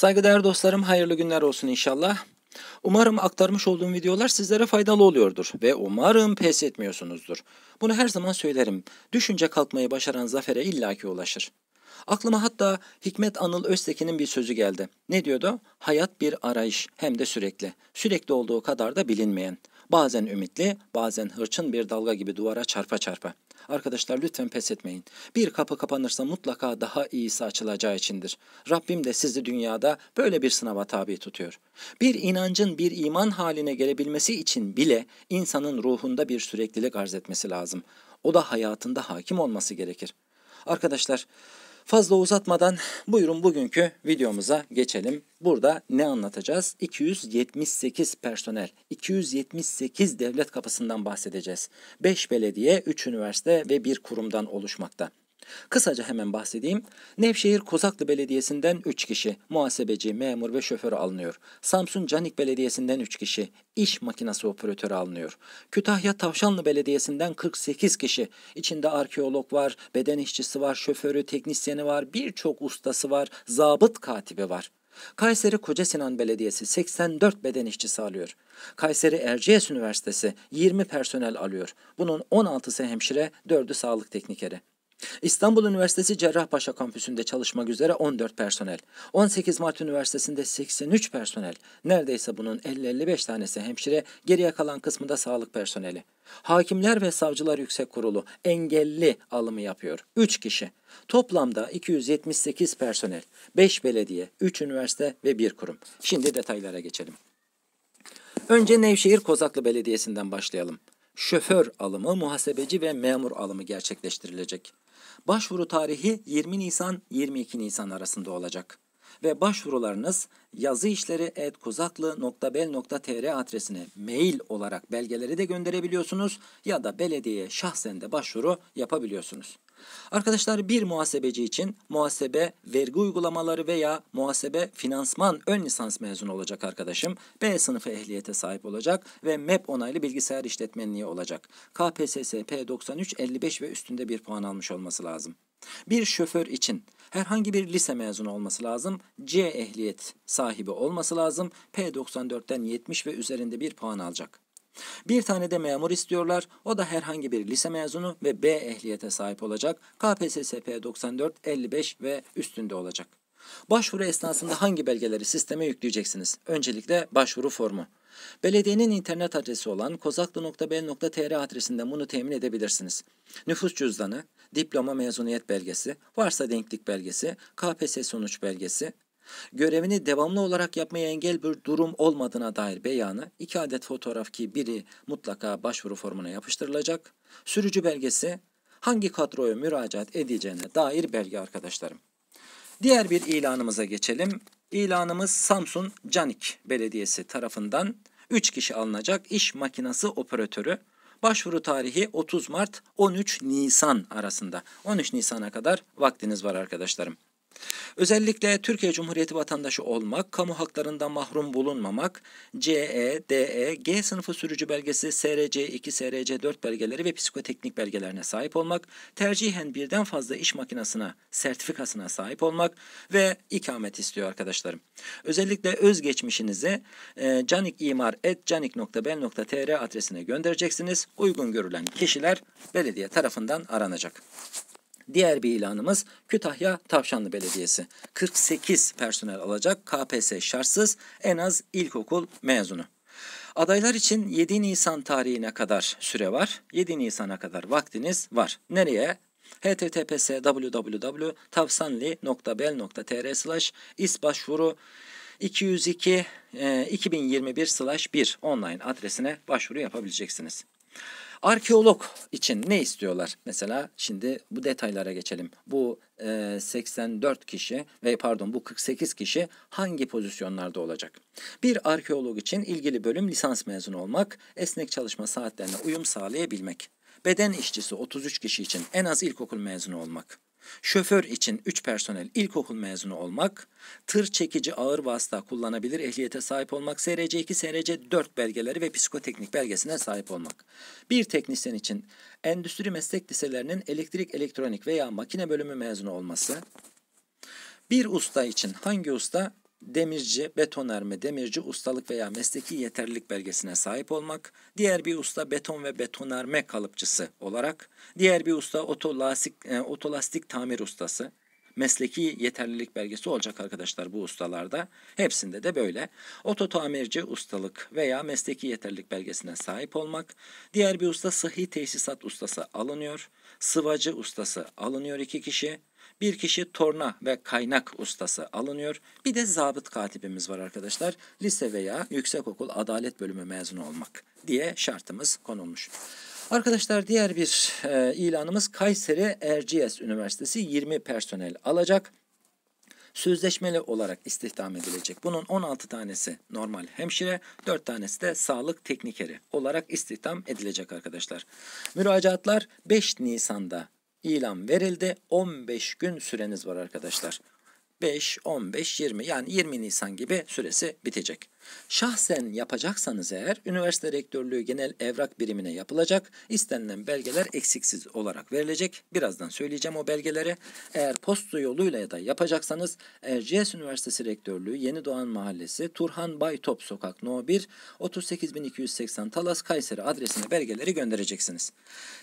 Saygıdeğer dostlarım hayırlı günler olsun inşallah. Umarım aktarmış olduğum videolar sizlere faydalı oluyordur ve umarım pes etmiyorsunuzdur. Bunu her zaman söylerim. Düşünce kalkmayı başaran zafere illaki ulaşır. Aklıma hatta Hikmet Anıl Öztekin'in bir sözü geldi. Ne diyordu? Hayat bir arayış hem de sürekli. Sürekli olduğu kadar da bilinmeyen. Bazen ümitli, bazen hırçın bir dalga gibi duvara çarpa çarpa. Arkadaşlar lütfen pes etmeyin. Bir kapı kapanırsa mutlaka daha iyisi açılacağı içindir. Rabbim de sizi dünyada böyle bir sınava tabi tutuyor. Bir inancın bir iman haline gelebilmesi için bile insanın ruhunda bir süreklilik arz etmesi lazım. O da hayatında hakim olması gerekir. Arkadaşlar Fazla uzatmadan buyurun bugünkü videomuza geçelim. Burada ne anlatacağız? 278 personel, 278 devlet kapısından bahsedeceğiz. 5 belediye, 3 üniversite ve 1 kurumdan oluşmakta. Kısaca hemen bahsedeyim. Nevşehir Kozaklı Belediyesi'nden 3 kişi, muhasebeci, memur ve şoför alınıyor. Samsun Canik Belediyesi'nden 3 kişi, iş makinesi operatörü alınıyor. Kütahya Tavşanlı Belediyesi'nden 48 kişi, içinde arkeolog var, beden işçisi var, şoförü, teknisyeni var, birçok ustası var, zabıt katibi var. Kayseri Koca Sinan Belediyesi 84 beden işçisi alıyor. Kayseri Erciyes Üniversitesi 20 personel alıyor. Bunun 16'sı hemşire, 4'ü sağlık teknikeri. İstanbul Üniversitesi Cerrahpaşa kampüsünde çalışmak üzere 14 personel, 18 Mart Üniversitesi'nde 83 personel, neredeyse bunun 50-55 tanesi hemşire, geriye kalan kısmı da sağlık personeli. Hakimler ve Savcılar Yüksek Kurulu engelli alımı yapıyor. 3 kişi. Toplamda 278 personel, 5 belediye, 3 üniversite ve 1 kurum. Şimdi detaylara geçelim. Önce Nevşehir Kozaklı Belediyesi'nden başlayalım. Şoför alımı, muhasebeci ve memur alımı gerçekleştirilecek. Başvuru tarihi 20 Nisan-22 Nisan arasında olacak ve başvurularınız yazı işleri etkuzaklı.bel.tr adresine mail olarak belgeleri de gönderebiliyorsunuz ya da belediyeye şahsen de başvuru yapabiliyorsunuz. Arkadaşlar bir muhasebeci için muhasebe vergi uygulamaları veya muhasebe finansman ön lisans mezunu olacak arkadaşım. B sınıfı ehliyete sahip olacak ve MEP onaylı bilgisayar işletmenliği olacak. KPSS P93 55 ve üstünde bir puan almış olması lazım. Bir şoför için herhangi bir lise mezunu olması lazım, C ehliyet sahibi olması lazım, P94'ten 70 ve üzerinde bir puan alacak. Bir tane de memur istiyorlar. O da herhangi bir lise mezunu ve B ehliyete sahip olacak. KPSS P94 55 ve üstünde olacak. Başvuru esnasında hangi belgeleri sisteme yükleyeceksiniz? Öncelikle başvuru formu. Belediyenin internet adresi olan kozaklı.bel.tr adresinden bunu temin edebilirsiniz. Nüfus cüzdanı, diploma mezuniyet belgesi, varsa denklik belgesi, KPSS sonuç belgesi, görevini devamlı olarak yapmaya engel bir durum olmadığına dair beyanı, iki adet fotoğraf ki biri mutlaka başvuru formuna yapıştırılacak, sürücü belgesi, hangi kadroya müracaat edeceğine dair belge arkadaşlarım. Diğer bir ilanımıza geçelim. İlanımız Samsun Canik Belediyesi tarafından 3 kişi alınacak iş makinası operatörü. Başvuru tarihi 30 Mart 13 Nisan arasında. 13 Nisan'a kadar vaktiniz var arkadaşlarım. Özellikle Türkiye Cumhuriyeti vatandaşı olmak, kamu haklarından mahrum bulunmamak, CE, DE, G sınıfı sürücü belgesi, SRC2, SRC4 belgeleri ve psikoteknik belgelerine sahip olmak, tercihen birden fazla iş makinesine, sertifikasına sahip olmak ve ikamet istiyor arkadaşlarım. Özellikle özgeçmişinizi e, canikimar.canik.bel.tr adresine göndereceksiniz. Uygun görülen kişiler belediye tarafından aranacak. Diğer bir ilanımız Kütahya Tavşanlı Belediyesi. 48 personel alacak KPS şartsız en az ilkokul mezunu. Adaylar için 7 Nisan tarihine kadar süre var. 7 Nisan'a kadar vaktiniz var. Nereye? https www.tavsanli.bel.tr slash isbaşvuru 202 2021 e, slash 1 online adresine başvuru yapabileceksiniz. Arkeolog için ne istiyorlar? Mesela şimdi bu detaylara geçelim. Bu e, 84 kişi ve pardon bu 48 kişi hangi pozisyonlarda olacak? Bir arkeolog için ilgili bölüm lisans mezunu olmak, esnek çalışma saatlerine uyum sağlayabilmek. Beden işçisi 33 kişi için en az ilkokul mezunu olmak. Şoför için 3 personel ilkokul mezunu olmak, tır çekici ağır vasıta kullanabilir ehliyete sahip olmak, SRC2, SRC4 belgeleri ve psikoteknik belgesine sahip olmak. Bir teknisyen için endüstri meslek liselerinin elektrik, elektronik veya makine bölümü mezunu olması, bir usta için hangi usta demirci, betonarme demirci ustalık veya mesleki yeterlilik belgesine sahip olmak, diğer bir usta beton ve betonarme kalıpçısı olarak, diğer bir usta otolastik, e, otolastik tamir ustası, mesleki yeterlilik belgesi olacak arkadaşlar bu ustalarda. Hepsinde de böyle. Oto tamirci ustalık veya mesleki yeterlilik belgesine sahip olmak. Diğer bir usta sıhhi tesisat ustası alınıyor. Sıvacı ustası alınıyor iki kişi. Bir kişi torna ve kaynak ustası alınıyor. Bir de zabıt katibimiz var arkadaşlar. Lise veya yüksekokul adalet bölümü mezunu olmak diye şartımız konulmuş. Arkadaşlar diğer bir e, ilanımız Kayseri Erciyes Üniversitesi 20 personel alacak sözleşmeli olarak istihdam edilecek. Bunun 16 tanesi normal hemşire, 4 tanesi de sağlık teknikeri olarak istihdam edilecek arkadaşlar. Müracaatlar 5 Nisan'da ilan verildi. 15 gün süreniz var arkadaşlar. 5, 15, 20 yani 20 Nisan gibi süresi bitecek. Şahsen yapacaksanız eğer üniversite rektörlüğü genel evrak birimine yapılacak. İstenilen belgeler eksiksiz olarak verilecek. Birazdan söyleyeceğim o belgeleri. Eğer posta yoluyla ya da yapacaksanız Erciyes Üniversitesi Rektörlüğü Yeni Doğan Mahallesi Turhan Baytop Sokak No 1 38280 Talas Kayseri adresine belgeleri göndereceksiniz.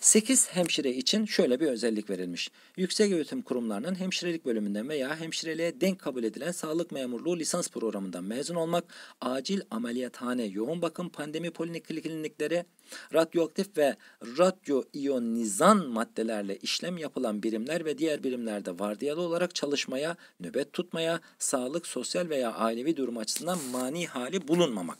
8 hemşire için şöyle bir özellik verilmiş. Yüksek öğretim kurumlarının hemşirelik bölümünden veya hemşireliğe denk kabul edilen sağlık memurluğu lisans programından mezun olmak acil ameliyathane, yoğun bakım pandemi polikliniklere radyoaktif ve radyo maddelerle işlem yapılan birimler ve diğer birimlerde vardiyalı olarak çalışmaya, nöbet tutmaya, sağlık, sosyal veya ailevi durum açısından mani hali bulunmamak.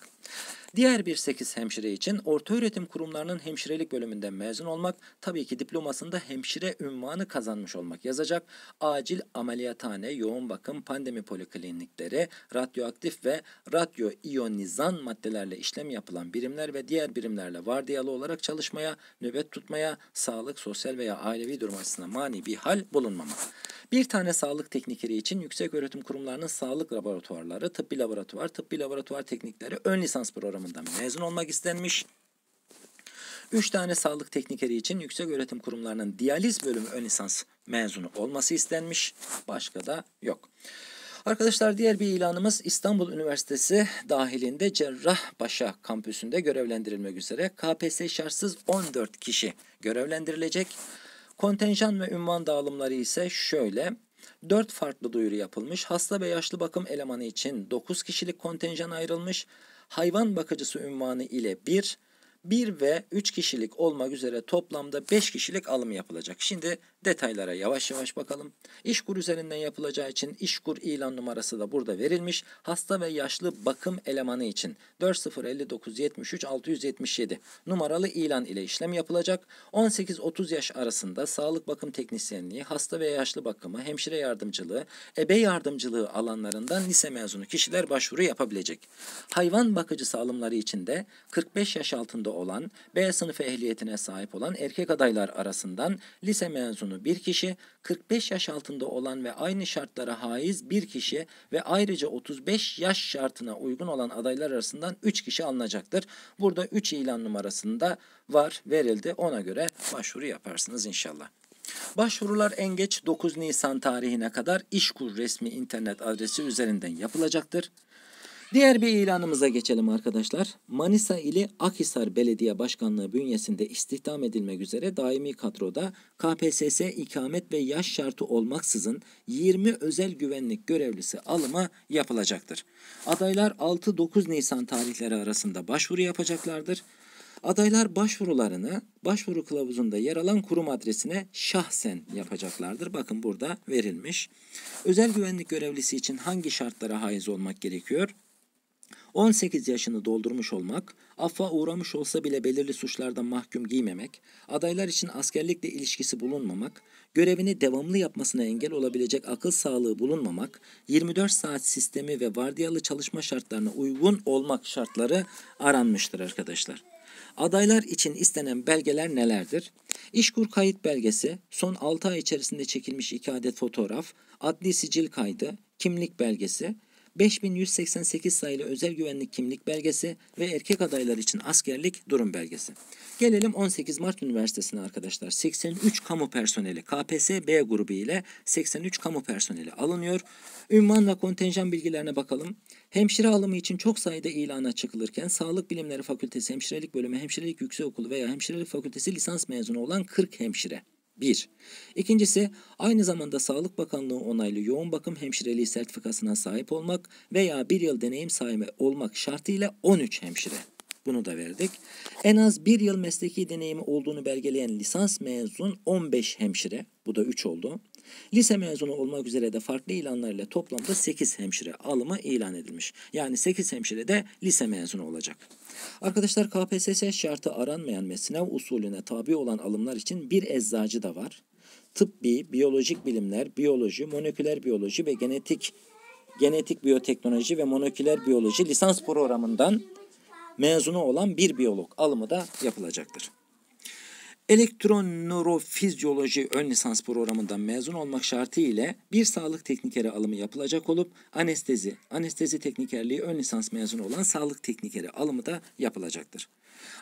Diğer bir 8 hemşire için orta öğretim kurumlarının hemşirelik bölümünden mezun olmak, tabii ki diplomasında hemşire ünvanı kazanmış olmak yazacak. Acil ameliyathane, yoğun bakım, pandemi poliklinikleri, radyoaktif ve radyo iyonizan maddelerle işlem yapılan birimler ve diğer birimlerle vardiyalı olarak çalışmaya, nöbet tutmaya, sağlık, sosyal veya ailevi durum açısından mani bir hal bulunmamak. Bir tane sağlık teknikeri için yüksek öğretim kurumlarının sağlık laboratuvarları, tıbbi laboratuvar, tıbbi laboratuvar teknikleri ön lisans programı programından mezun olmak istenmiş. 3 tane sağlık teknikeri için yüksek öğretim kurumlarının diyaliz bölümü ön lisans mezunu olması istenmiş. Başka da yok. Arkadaşlar diğer bir ilanımız İstanbul Üniversitesi dahilinde Cerrahpaşa kampüsünde görevlendirilmek üzere KPSS şartsız 14 kişi görevlendirilecek. Kontenjan ve ünvan dağılımları ise şöyle. 4 farklı duyuru yapılmış. Hasta ve yaşlı bakım elemanı için 9 kişilik kontenjan ayrılmış hayvan bakıcısı ünvanı ile bir, 1 ve 3 kişilik olmak üzere toplamda 5 kişilik alım yapılacak. Şimdi detaylara yavaş yavaş bakalım. İşkur üzerinden yapılacağı için işkur ilan numarası da burada verilmiş. Hasta ve yaşlı bakım elemanı için 4059 numaralı ilan ile işlem yapılacak. 18-30 yaş arasında sağlık bakım teknisyenliği, hasta ve yaşlı bakımı, hemşire yardımcılığı, ebe yardımcılığı alanlarından lise mezunu kişiler başvuru yapabilecek. Hayvan bakıcısı alımları için de 45 yaş altında olan B sınıfı ehliyetine sahip olan erkek adaylar arasından lise mezunu bir kişi, 45 yaş altında olan ve aynı şartlara haiz bir kişi ve ayrıca 35 yaş şartına uygun olan adaylar arasından 3 kişi alınacaktır. Burada 3 ilan numarasında var verildi. Ona göre başvuru yaparsınız inşallah. Başvurular en geç 9 Nisan tarihine kadar İşkur resmi internet adresi üzerinden yapılacaktır. Diğer bir ilanımıza geçelim arkadaşlar. Manisa ili Akhisar Belediye Başkanlığı bünyesinde istihdam edilmek üzere daimi kadroda KPSS ikamet ve yaş şartı olmaksızın 20 özel güvenlik görevlisi alımı yapılacaktır. Adaylar 6-9 Nisan tarihleri arasında başvuru yapacaklardır. Adaylar başvurularını başvuru kılavuzunda yer alan kurum adresine şahsen yapacaklardır. Bakın burada verilmiş. Özel güvenlik görevlisi için hangi şartlara haiz olmak gerekiyor? 18 yaşını doldurmuş olmak, affa uğramış olsa bile belirli suçlardan mahkum giymemek, adaylar için askerlikle ilişkisi bulunmamak, görevini devamlı yapmasına engel olabilecek akıl sağlığı bulunmamak, 24 saat sistemi ve vardiyalı çalışma şartlarına uygun olmak şartları aranmıştır arkadaşlar. Adaylar için istenen belgeler nelerdir? İşkur kayıt belgesi, son 6 ay içerisinde çekilmiş 2 adet fotoğraf, adli sicil kaydı, kimlik belgesi, 5188 sayılı özel güvenlik kimlik belgesi ve erkek adaylar için askerlik durum belgesi. Gelelim 18 Mart Üniversitesi'ne arkadaşlar. 83 kamu personeli KPS B grubu ile 83 kamu personeli alınıyor. Ünvan ve kontenjan bilgilerine bakalım. Hemşire alımı için çok sayıda ilana çıkılırken Sağlık Bilimleri Fakültesi Hemşirelik Bölümü Hemşirelik Yüksekokulu veya Hemşirelik Fakültesi lisans mezunu olan 40 hemşire. 1. İkincisi aynı zamanda Sağlık Bakanlığı onaylı yoğun bakım hemşireliği sertifikasına sahip olmak veya bir yıl deneyim sahibi olmak şartıyla 13 hemşire. Bunu da verdik. En az bir yıl mesleki deneyimi olduğunu belgeleyen lisans mezun 15 hemşire. Bu da 3 oldu. Lise mezunu olmak üzere de farklı ilanlarla toplamda 8 hemşire alımı ilan edilmiş. Yani 8 hemşire de lise mezunu olacak. Arkadaşlar KPSS şartı aranmayan ve sınav usulüne tabi olan alımlar için bir eczacı da var. Tıbbi, biyolojik bilimler, biyoloji, moleküler biyoloji ve genetik genetik biyoteknoloji ve moleküler biyoloji lisans programından mezunu olan bir biyolog alımı da yapılacaktır. Elektron nörofizyoloji ön lisans programından mezun olmak şartı ile bir sağlık teknikeri alımı yapılacak olup anestezi, anestezi teknikerliği ön lisans mezunu olan sağlık teknikeri alımı da yapılacaktır.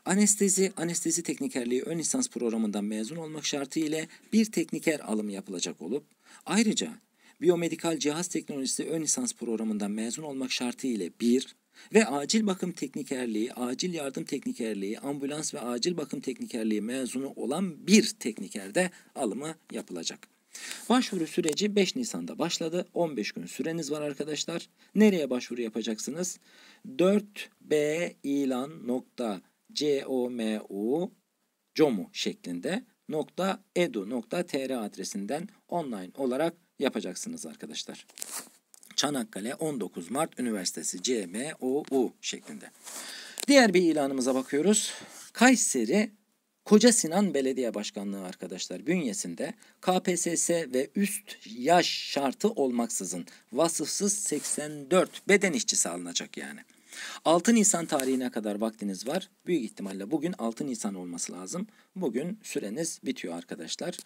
Anestezi, anestezi teknikerliği ön lisans programından mezun olmak şartı ile bir tekniker alımı yapılacak olup ayrıca biyomedikal cihaz teknolojisi ön lisans programından mezun olmak şartı ile bir ve acil bakım teknikerliği, acil yardım teknikerliği, ambulans ve acil bakım teknikerliği mezunu olan bir teknikerde alımı yapılacak. Başvuru süreci 5 Nisan'da başladı. 15 gün süreniz var arkadaşlar. Nereye başvuru yapacaksınız? 4bilan.comu comu şeklinde .edu.tr adresinden online olarak yapacaksınız arkadaşlar. Çanakkale 19 Mart Üniversitesi CMOU şeklinde. Diğer bir ilanımıza bakıyoruz. Kayseri Koca Sinan Belediye Başkanlığı arkadaşlar bünyesinde KPSS ve üst yaş şartı olmaksızın vasıfsız 84 beden işçisi alınacak yani. 6 Nisan tarihine kadar vaktiniz var. Büyük ihtimalle bugün 6 Nisan olması lazım. Bugün süreniz bitiyor arkadaşlar.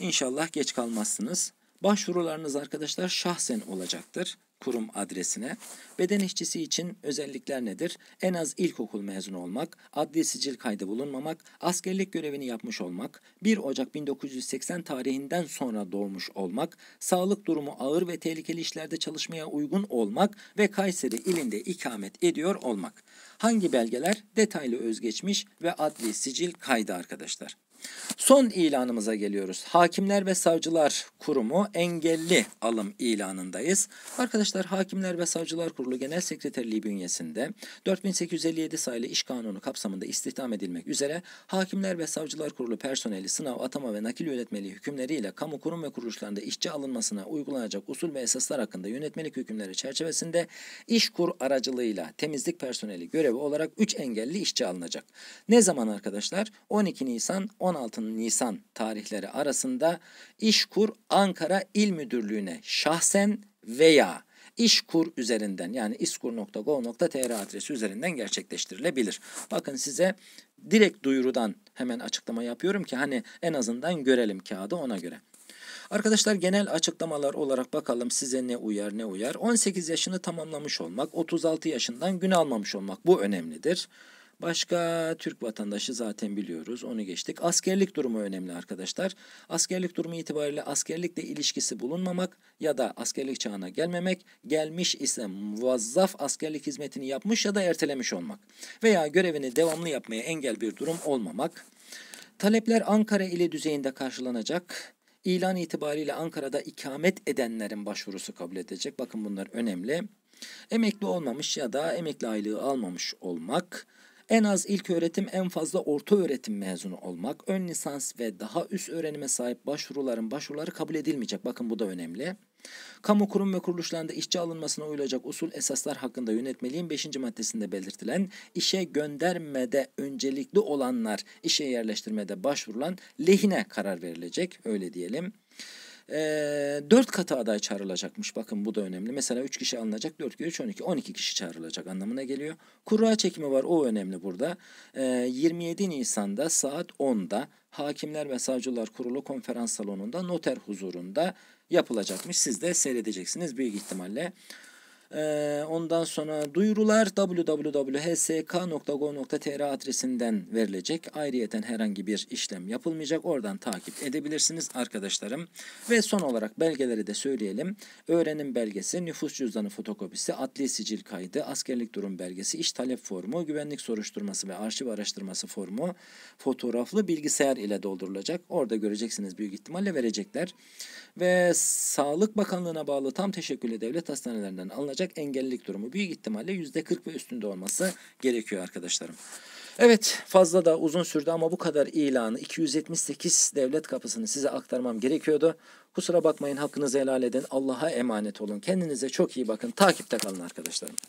İnşallah geç kalmazsınız. Başvurularınız arkadaşlar şahsen olacaktır kurum adresine. Beden işçisi için özellikler nedir? En az ilkokul mezunu olmak, adli sicil kaydı bulunmamak, askerlik görevini yapmış olmak, 1 Ocak 1980 tarihinden sonra doğmuş olmak, sağlık durumu ağır ve tehlikeli işlerde çalışmaya uygun olmak ve Kayseri ilinde ikamet ediyor olmak. Hangi belgeler? Detaylı özgeçmiş ve adli sicil kaydı arkadaşlar. Son ilanımıza geliyoruz. Hakimler ve Savcılar Kurumu engelli alım ilanındayız. Arkadaşlar Hakimler ve Savcılar Kurulu Genel Sekreterliği bünyesinde 4857 sayılı iş kanunu kapsamında istihdam edilmek üzere Hakimler ve Savcılar Kurulu personeli sınav, atama ve nakil yönetmeliği hükümleriyle kamu kurum ve kuruluşlarında işçi alınmasına uygulanacak usul ve esaslar hakkında yönetmelik hükümleri çerçevesinde iş kur aracılığıyla temizlik personeli görevi olarak 3 engelli işçi alınacak. Ne zaman arkadaşlar? 12 Nisan 10 16 Nisan tarihleri arasında İşkur Ankara İl Müdürlüğü'ne şahsen veya İşkur üzerinden yani iskur.go.tr adresi üzerinden gerçekleştirilebilir. Bakın size direkt duyurudan hemen açıklama yapıyorum ki hani en azından görelim kağıdı ona göre. Arkadaşlar genel açıklamalar olarak bakalım size ne uyar ne uyar. 18 yaşını tamamlamış olmak, 36 yaşından gün almamış olmak bu önemlidir. Başka Türk vatandaşı zaten biliyoruz. Onu geçtik. Askerlik durumu önemli arkadaşlar. Askerlik durumu itibariyle askerlikle ilişkisi bulunmamak ya da askerlik çağına gelmemek, gelmiş ise muvazzaf askerlik hizmetini yapmış ya da ertelemiş olmak veya görevini devamlı yapmaya engel bir durum olmamak. Talepler Ankara ile düzeyinde karşılanacak. İlan itibariyle Ankara'da ikamet edenlerin başvurusu kabul edilecek. Bakın bunlar önemli. Emekli olmamış ya da emekli aylığı almamış olmak, en az ilk öğretim en fazla orta öğretim mezunu olmak. Ön lisans ve daha üst öğrenime sahip başvuruların başvuruları kabul edilmeyecek. Bakın bu da önemli. Kamu kurum ve kuruluşlarında işçi alınmasına uyulacak usul esaslar hakkında yönetmeliğin 5. maddesinde belirtilen işe göndermede öncelikli olanlar işe yerleştirmede başvurulan lehine karar verilecek öyle diyelim e, ee, 4 katı aday çağrılacakmış. Bakın bu da önemli. Mesela 3 kişi alınacak 4 kere 3 12. 12 kişi çağrılacak anlamına geliyor. Kura çekimi var o önemli burada. 27 ee, Nisan'da saat 10'da Hakimler ve Savcılar Kurulu konferans salonunda noter huzurunda yapılacakmış. Siz de seyredeceksiniz büyük ihtimalle. Ee, ondan sonra duyurular www.hsk.go.tr adresinden verilecek. Ayrıyeten herhangi bir işlem yapılmayacak. Oradan takip edebilirsiniz arkadaşlarım. Ve son olarak belgeleri de söyleyelim. Öğrenim belgesi, nüfus cüzdanı fotokopisi, adli sicil kaydı, askerlik durum belgesi, iş talep formu, güvenlik soruşturması ve arşiv araştırması formu fotoğraflı bilgisayar ile doldurulacak. Orada göreceksiniz büyük ihtimalle verecekler. Ve Sağlık Bakanlığı'na bağlı tam teşekkürle devlet hastanelerinden alınacak olacak engellilik durumu büyük ihtimalle %40 ve üstünde olması gerekiyor arkadaşlarım. Evet fazla da uzun sürdü ama bu kadar ilanı 278 devlet kapısını size aktarmam gerekiyordu. Kusura bakmayın hakkınızı helal edin. Allah'a emanet olun. Kendinize çok iyi bakın. Takipte kalın arkadaşlarım.